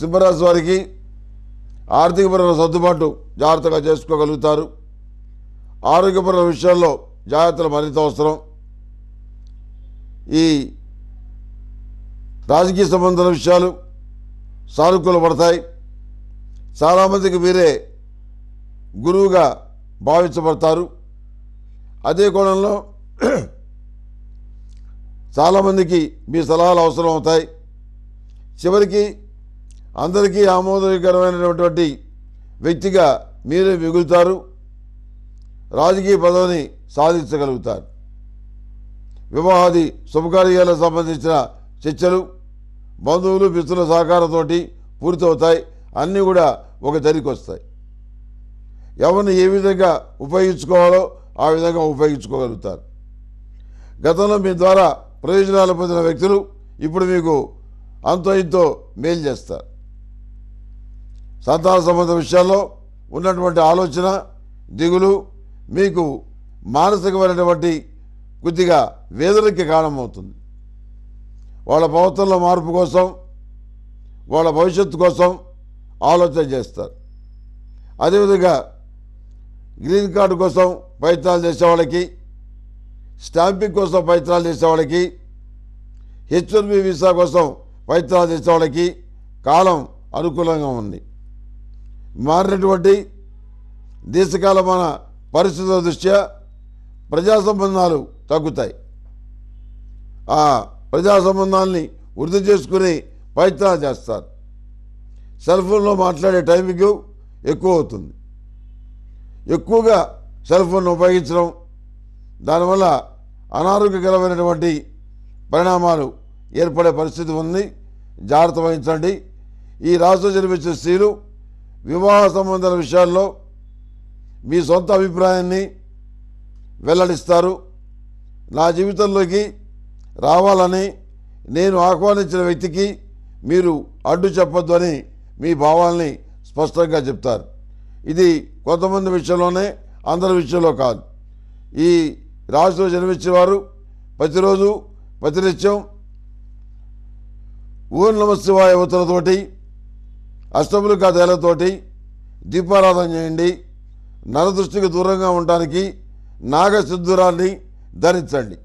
సింహరాశి వారికి ఆర్థికపరమైన సర్దుబాటు జాగ్రత్తగా చేసుకోగలుగుతారు ఆరోగ్యపరమైన విషయాల్లో జాగ్రత్తలు మరింత అవసరం ఈ రాజకీయ సంబంధాల విషయాలు పడతాయి చాలామందికి వీరే గురువుగా భావించబడతారు అదే కోణంలో చాలామందికి మీ సలహాలు అవసరం అవుతాయి చివరికి అందరికీ ఆమోదకరమైనటువంటి వ్యక్తిగా మీరు మిగులుతారు రాజకీయ పదవిని సాధించగలుగుతారు వివాహాది శుభకార్యాలకు సంబంధించిన చర్చలు బంధువులు మిత్రుల సహకారంతో పూర్తవుతాయి అన్నీ కూడా ఒక తెరికి వస్తాయి ఎవరిని ఏ విధంగా ఉపయోగించుకోవాలో ఆ విధంగా ఉపయోగించుకోగలుగుతారు గతంలో మీ ద్వారా ప్రయోజనాలు పొందిన వ్యక్తులు ఇప్పుడు మీకు అంతో ఇంతో మేలు చేస్తారు సంతాన సంబంధ విషయాల్లో ఉన్నటువంటి ఆలోచన దిగులు మీకు మానసికమైనటువంటి కొద్దిగా వేదనకి కారణమవుతుంది వాళ్ళ ప్రవర్తనలో మార్పు కోసం వాళ్ళ భవిష్యత్తు కోసం ఆలోచన చేస్తారు అదేవిధంగా గ్రీన్ కార్డు కోసం ప్రయత్నాలు చేసేవాళ్ళకి స్టాంపింగ్ కోసం ప్రయత్నాలు చేసేవాళ్ళకి హెచ్ఎన్బి వీసా కోసం ప్రయత్నాలు చేసేవాళ్ళకి కాలం అనుకూలంగా ఉంది మారినటువంటి దేశకాలమైన పరిస్థితుల దృష్ట్యా ప్రజా సంబంధాలు తగ్గుతాయి ఆ ప్రజా సంబంధాలని వృద్ధి చేసుకుని ప్రయత్నాలు చేస్తారు సెల్ ఫోన్లో మాట్లాడే టైమింగ్ ఎక్కువ అవుతుంది ఎక్కువగా సెల్ ఉపయోగించడం దానివల్ల అనారోగ్యకరమైనటువంటి పరిణామాలు ఏర్పడే పరిస్థితి ఉంది జాగ్రత్త వహించండి ఈ రాష్ట్రం జన్మించిన స్త్రీలు వివాహ సంబంధాల విషయాల్లో మీ సొంత అభిప్రాయాన్ని వెల్లడిస్తారు నా జీవితంలోకి రావాలని నేను ఆహ్వానించిన వ్యక్తికి మీరు అడ్డు చెప్పద్దు అని మీ భావాల్ని స్పష్టంగా చెప్తారు ఇది కొంతమంది విషయంలోనే అందరి విషయంలో కాదు ఈ రాశిలో వారు ప్రతిరోజు ప్రతినిత్యం ఓం నమశివాయ ఉత్తరతోటి అష్టములు కథలతోటి దీపారాధన చేయండి నరదృష్టికి దూరంగా ఉండటానికి నాగశుద్ధురాన్ని ధరించండి